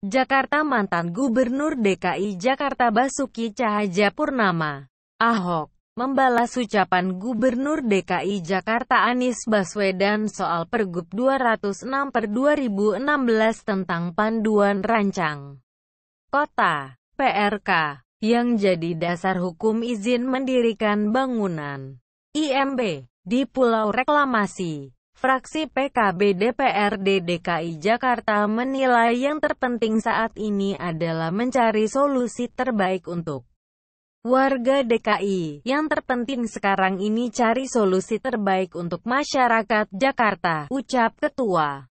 Jakarta mantan Gubernur DKI Jakarta Basuki Cahaja Purnama. Ahok membalas ucapan Gubernur DKI Jakarta Anies Baswedan soal Pergub 206 per 2016 tentang panduan rancang kota PRK yang jadi dasar hukum izin mendirikan bangunan IMB di Pulau Reklamasi. Fraksi PKB DPRD DKI Jakarta menilai yang terpenting saat ini adalah mencari solusi terbaik untuk warga DKI. Yang terpenting sekarang ini cari solusi terbaik untuk masyarakat Jakarta, ucap Ketua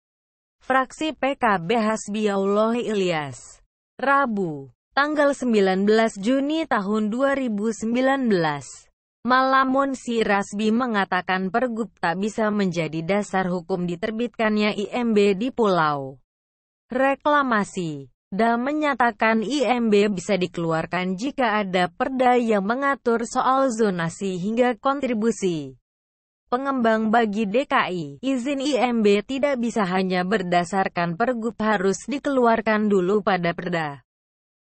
Fraksi PKB Hasbiyaullah Ilyas. Rabu, tanggal 19 Juni tahun 2019. Malamun si Rasbi mengatakan pergub tak bisa menjadi dasar hukum diterbitkannya IMB di pulau. Reklamasi Da menyatakan IMB bisa dikeluarkan jika ada perda yang mengatur soal zonasi hingga kontribusi. Pengembang bagi DKI, izin IMB tidak bisa hanya berdasarkan pergub harus dikeluarkan dulu pada perda.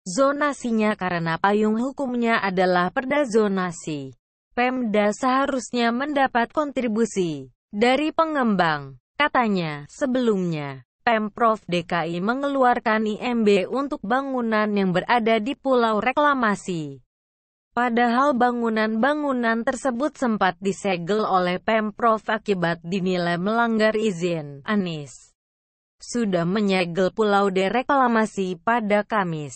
Zonasinya karena payung hukumnya adalah perda zonasi. Pemda seharusnya mendapat kontribusi dari pengembang. Katanya, sebelumnya, Pemprov DKI mengeluarkan IMB untuk bangunan yang berada di Pulau Reklamasi. Padahal bangunan-bangunan tersebut sempat disegel oleh Pemprov akibat dinilai melanggar izin. Anies sudah menyegel Pulau reklamasi pada Kamis,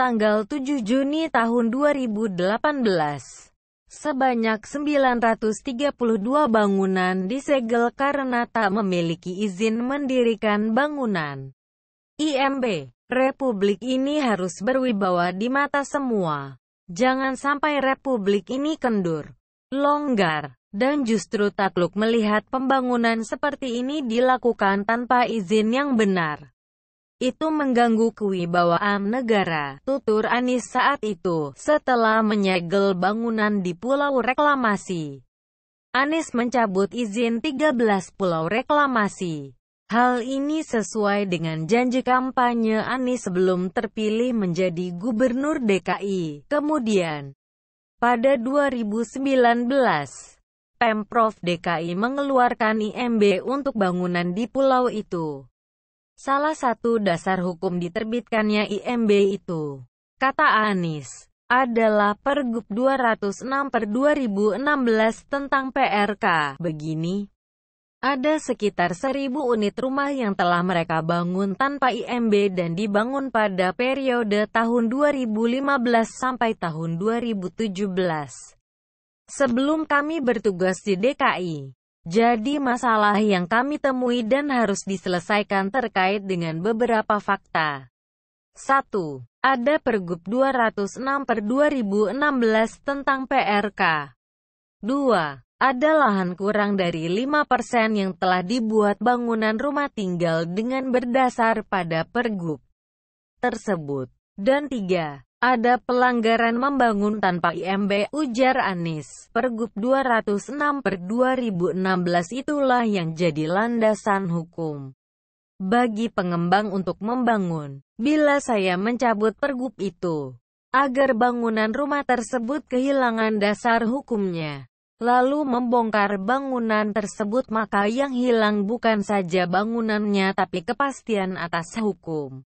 tanggal 7 Juni tahun 2018. Sebanyak 932 bangunan disegel karena tak memiliki izin mendirikan bangunan. IMB, Republik ini harus berwibawa di mata semua. Jangan sampai Republik ini kendur, longgar, dan justru takluk melihat pembangunan seperti ini dilakukan tanpa izin yang benar. Itu mengganggu kewibawaan negara, tutur Anies saat itu, setelah menyegel bangunan di Pulau Reklamasi. Anies mencabut izin 13 pulau reklamasi. Hal ini sesuai dengan janji kampanye Anies sebelum terpilih menjadi gubernur DKI. Kemudian, pada 2019, Pemprov DKI mengeluarkan IMB untuk bangunan di pulau itu. Salah satu dasar hukum diterbitkannya IMB itu, kata Anies, adalah Pergub 206 per 2016 tentang PRK. Begini, ada sekitar seribu unit rumah yang telah mereka bangun tanpa IMB dan dibangun pada periode tahun 2015 sampai tahun 2017. Sebelum kami bertugas di DKI, jadi masalah yang kami temui dan harus diselesaikan terkait dengan beberapa fakta. 1. Ada Pergub 206 per 2016 tentang PRK. 2. Ada lahan kurang dari 5% yang telah dibuat bangunan rumah tinggal dengan berdasar pada Pergub tersebut. Dan 3. Ada pelanggaran membangun tanpa IMB, ujar Anies. Pergub 206 per 2016 itulah yang jadi landasan hukum bagi pengembang untuk membangun. Bila saya mencabut pergub itu, agar bangunan rumah tersebut kehilangan dasar hukumnya, lalu membongkar bangunan tersebut maka yang hilang bukan saja bangunannya tapi kepastian atas hukum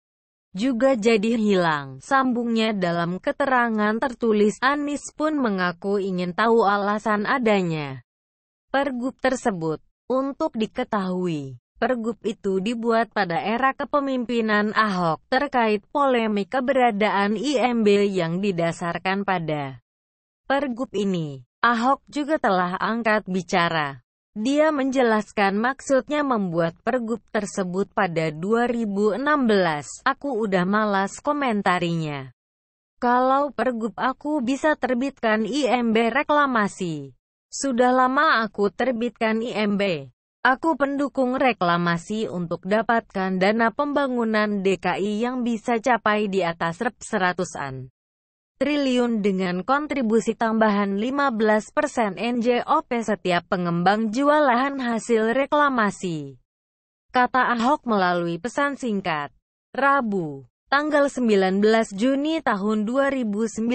juga jadi hilang. Sambungnya dalam keterangan tertulis, Anis pun mengaku ingin tahu alasan adanya pergub tersebut. Untuk diketahui, pergub itu dibuat pada era kepemimpinan Ahok terkait polemik keberadaan IMB yang didasarkan pada pergub ini. Ahok juga telah angkat bicara dia menjelaskan maksudnya membuat pergub tersebut pada 2016. Aku udah malas komentarinya. Kalau pergub aku bisa terbitkan IMB reklamasi. Sudah lama aku terbitkan IMB. Aku pendukung reklamasi untuk dapatkan dana pembangunan DKI yang bisa capai di atas rep seratusan triliun dengan kontribusi tambahan 15% NJOP setiap pengembang jual lahan hasil reklamasi. Kata Ahok melalui pesan singkat. Rabu, tanggal 19 Juni tahun 2019.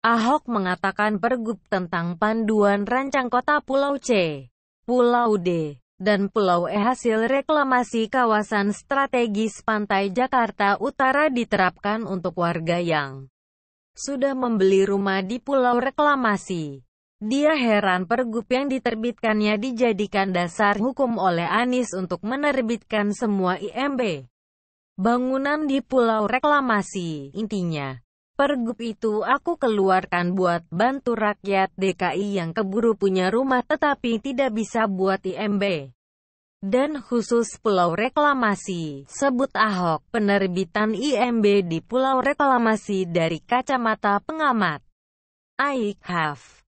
Ahok mengatakan pergub tentang panduan rancang kota Pulau C, Pulau D, dan Pulau E hasil reklamasi kawasan strategis pantai Jakarta Utara diterapkan untuk warga yang sudah membeli rumah di Pulau Reklamasi. Dia heran pergub yang diterbitkannya dijadikan dasar hukum oleh Anies untuk menerbitkan semua IMB. Bangunan di Pulau Reklamasi, intinya. Pergub itu aku keluarkan buat bantu rakyat DKI yang keburu punya rumah tetapi tidak bisa buat IMB dan khusus Pulau Reklamasi. Sebut Ahok, penerbitan IMB di Pulau Reklamasi dari kacamata pengamat. Aik Haf